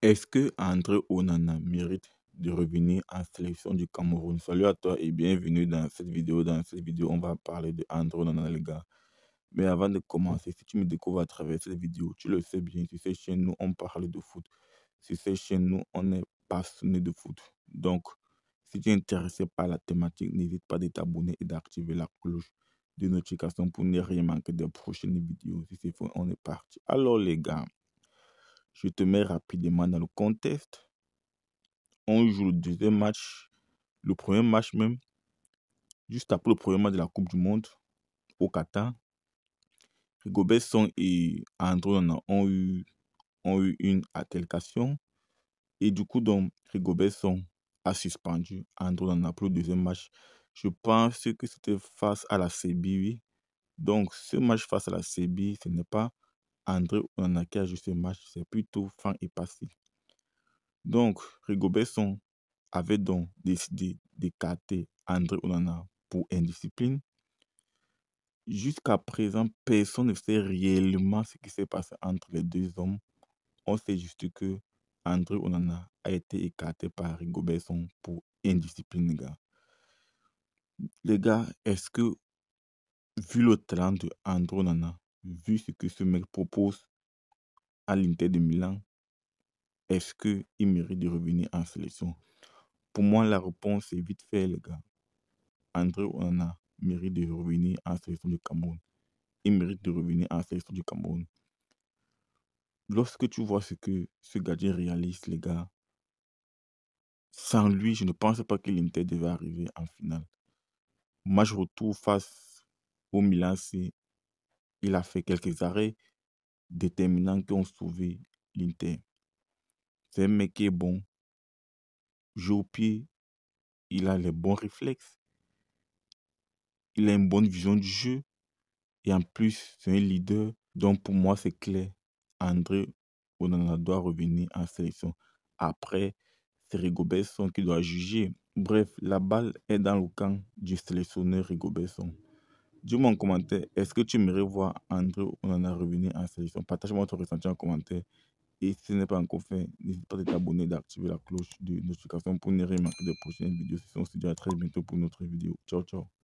Est-ce que André Onana mérite de revenir en sélection du Cameroun? Salut à toi et bienvenue dans cette vidéo. Dans cette vidéo, on va parler de André Onana, les gars. Mais avant de commencer, si tu me découvres à travers cette vidéo, tu le sais bien, Si c'est chaîne, nous, on parle de foot. Si c'est chaîne, nous, on est passionné de foot. Donc, si tu es intéressé par la thématique, n'hésite pas à t'abonner et d'activer la cloche de notification pour ne rien manquer des prochaines vidéos. Si c'est on est parti. Alors, les gars. Je te mets rapidement dans le contexte. On joue le deuxième match, le premier match même, juste après le premier match de la Coupe du Monde au Qatar. Rigobert et André ont eu, ont eu une altercation. Et du coup, donc, Rigobert a suspendu André dans le deuxième match. Je pense que c'était face à la CB, oui. Donc, ce match face à la CB, ce n'est pas André Onana qui a joué ce match, c'est plutôt fin et passé. Donc, Rigobertson avait donc décidé d'écarter André Onana pour indiscipline. Jusqu'à présent, personne ne sait réellement ce qui s'est passé entre les deux hommes. On sait juste que André Onana a été écarté par Rigobertson pour indiscipline, les gars. Les gars, est-ce que, vu le talent de André Onana, vu ce que ce mec propose à l'Inter de Milan, est-ce qu'il mérite de revenir en sélection Pour moi, la réponse est vite faite, les gars. André Onana mérite de revenir en sélection du Cameroun. Il mérite de revenir en sélection du Cameroun. Lorsque tu vois ce que ce gardien réalise, les gars, sans lui, je ne pense pas que l'Inter devait arriver en finale. Match retour face au Milan c'est il a fait quelques arrêts déterminants qui ont sauvé l'Inter. C'est un mec qui est bon. Joue au pied. Il a les bons réflexes. Il a une bonne vision du jeu. Et en plus, c'est un leader. Donc pour moi, c'est clair. André Onana doit revenir en sélection. Après, c'est Rigobertson qui doit juger. Bref, la balle est dans le camp du sélectionneur Rigobertson. Dis-moi en commentaire, est-ce que tu aimerais voir André on en a revenu en sélection Partage-moi ton ressenti en commentaire. Et si ce n'est pas encore fait, n'hésite pas à t'abonner d'activer la cloche de notification pour ne rien manquer des prochaines vidéos. Si on se dit à très bientôt pour notre vidéo. Ciao, ciao.